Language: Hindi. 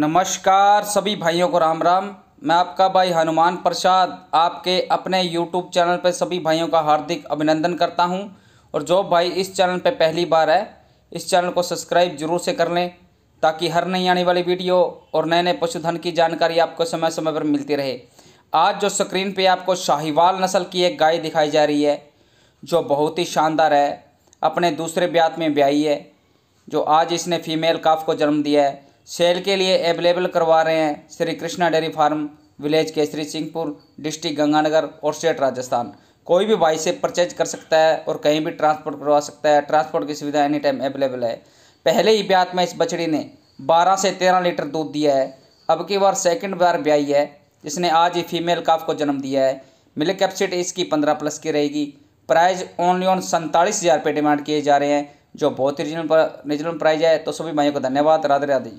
नमस्कार सभी भाइयों को राम राम मैं आपका भाई हनुमान प्रसाद आपके अपने यूट्यूब चैनल पर सभी भाइयों का हार्दिक अभिनंदन करता हूं और जो भाई इस चैनल पर पहली बार है इस चैनल को सब्सक्राइब जरूर से कर लें ताकि हर नई आने वाली वीडियो और नए नए पशुधन की जानकारी आपको समय समय पर मिलती रहे आज जो स्क्रीन पर आपको शाहीवाल नस्ल की एक गाय दिखाई जा रही है जो बहुत ही शानदार है अपने दूसरे ब्यात में ब्याई है जो आज इसने फीमेल काफ को जन्म दिया है सेल के लिए अवेलेबल करवा रहे हैं Shri Krishna dairy farm village Kesrisinghpur district Ganganagar और स्टेट राजस्थान कोई भी बाइक से परचेज कर सकता है और कहीं भी ट्रांसपोर्ट करवा सकता है ट्रांसपोर्ट की सुविधा एनी टाइम अवेलेबल है पहले ही ब्यात में इस बछड़ी ने 12 से 13 लीटर दूध दिया है अब की बार सेकंड बार ब्याई है इसने आज ही फीमेल काफ को जन्म दिया है मिल्क कैपेसिटी इसकी 15 प्लस की रहेगी प्राइज ओनली ऑन सैंतालीस हज़ार रुपये डिमांड किए जा रहे हैं जो बहुत ही रिजनल रिजनल प्राइज है तो सभी भाइयों को धन्यवाद राधे राधे